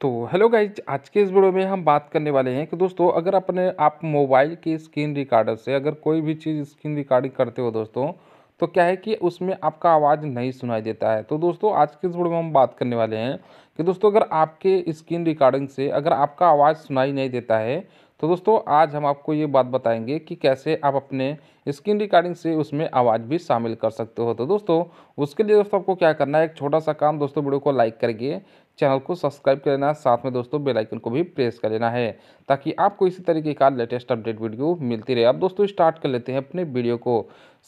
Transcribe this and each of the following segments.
तो hello guys आज के इस वीडियो में हम बात करने वाले हैं कि दोस्तों अगर अपने आप मोबाइल के स्क्रीन रिकॉर्डर से अगर कोई भी चीज़ स्क्रीन रिकॉर्डिंग करते हो दोस्तों तो क्या है कि उसमें आपका आवाज़ नहीं सुनाई देता है तो दोस्तों आज के इस वीडियो में हम बात करने वाले हैं कि दोस्तों अगर आपके स्क्रीन रिकॉर्डिंग से अगर आपका आवाज़ सुनाई नहीं देता है तो दोस्तों आज हम आपको ये बात बताएंगे कि कैसे आप अपने स्क्रीन रिकॉर्डिंग से उसमें आवाज़ भी शामिल कर सकते हो तो दोस्तों उसके लिए दोस्तों आपको क्या करना है एक छोटा सा काम दोस्तों वीडियो को लाइक करिए चैनल को सब्सक्राइब कर लेना साथ में दोस्तों बेल आइकन को भी प्रेस कर लेना है ताकि आपको इसी तरीके का लेटेस्ट अपडेट वीडियो मिलती रहे अब दोस्तों स्टार्ट कर लेते हैं अपने वीडियो को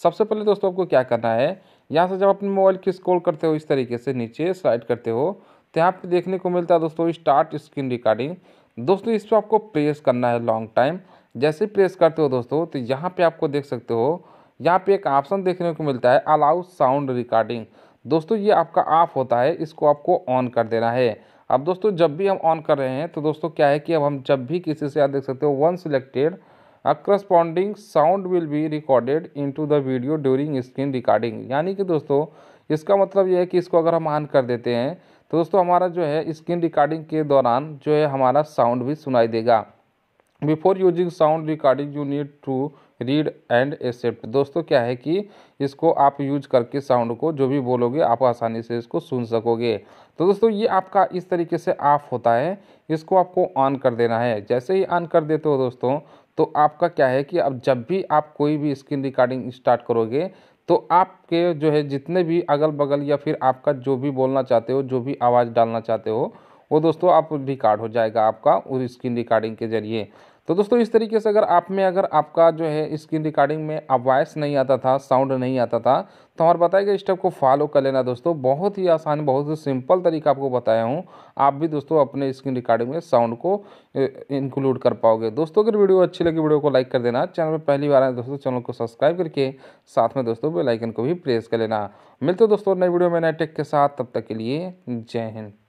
सबसे पहले दोस्तों आपको क्या करना है यहाँ से जब अपने मोबाइल की स्क्रॉल करते हो इस तरीके से नीचे स्लाइड करते हो तो यहाँ पर देखने को मिलता है दोस्तों स्टार्ट स्क्रीन रिकॉर्डिंग दोस्तों इस पर आपको प्रेस करना है लॉन्ग टाइम जैसे प्रेस करते हो दोस्तों तो यहाँ पर आपको देख सकते हो यहाँ पे एक ऑप्शन देखने को मिलता है अलाउ साउंड रिकॉर्डिंग दोस्तों ये आपका ऑफ़ होता है इसको आपको ऑन कर देना है अब दोस्तों जब भी हम ऑन कर रहे हैं तो दोस्तों क्या है कि अब हम जब भी किसी से आप देख सकते हो one selected corresponding sound will be recorded into the video during screen recording यानी कि दोस्तों इसका मतलब ये है कि इसको अगर हम ऑन कर देते हैं तो दोस्तों हमारा जो है स्क्रीन रिकॉर्डिंग के दौरान जो है हमारा साउंड भी सुनाई देगा before using sound recording you need to read and accept दोस्तों क्या है कि इसको आप यूज करके साउंड को जो भी बोलोगे आप आसानी से इसको सुन सकोगे तो दोस्तों ये आपका इस तरीके से ऑफ होता है इसको आपको ऑन कर देना है जैसे ही ऑन कर देते हो दोस्तों तो आपका क्या है कि अब जब भी आप कोई भी स्क्रीन रिकॉर्डिंग स्टार्ट करोगे तो आपके जो है जितने भी अगल बगल या फिर आपका जो भी बोलना चाहते हो जो भी आवाज़ डालना चाहते हो वो दोस्तों आप रिकॉर्ड हो जाएगा आपका उस स्क्रीन रिकॉर्डिंग के ज़रिए तो दोस्तों इस तरीके से अगर आप में अगर आपका जो है स्क्रीन रिकॉर्डिंग में अब वॉइस नहीं आता था साउंड नहीं आता था तो हमारे बताए गए स्टेप को फॉलो कर लेना दोस्तों बहुत ही आसान बहुत ही सिंपल तरीका आपको बताया हूँ आप भी दोस्तों अपने स्क्रीन रिकॉर्डिंग में साउंड को इंक्लूड कर पाओगे दोस्तों अगर वीडियो अच्छी लगी वीडियो को लाइक कर देना चैनल पर पहली बार आए दोस्तों चैनल को सब्सक्राइब करके साथ में दोस्तों बेलाइकन को भी प्रेस कर लेना मिलते दोस्तों नई वीडियो में नए टेक के साथ तब तक के लिए जय हिंद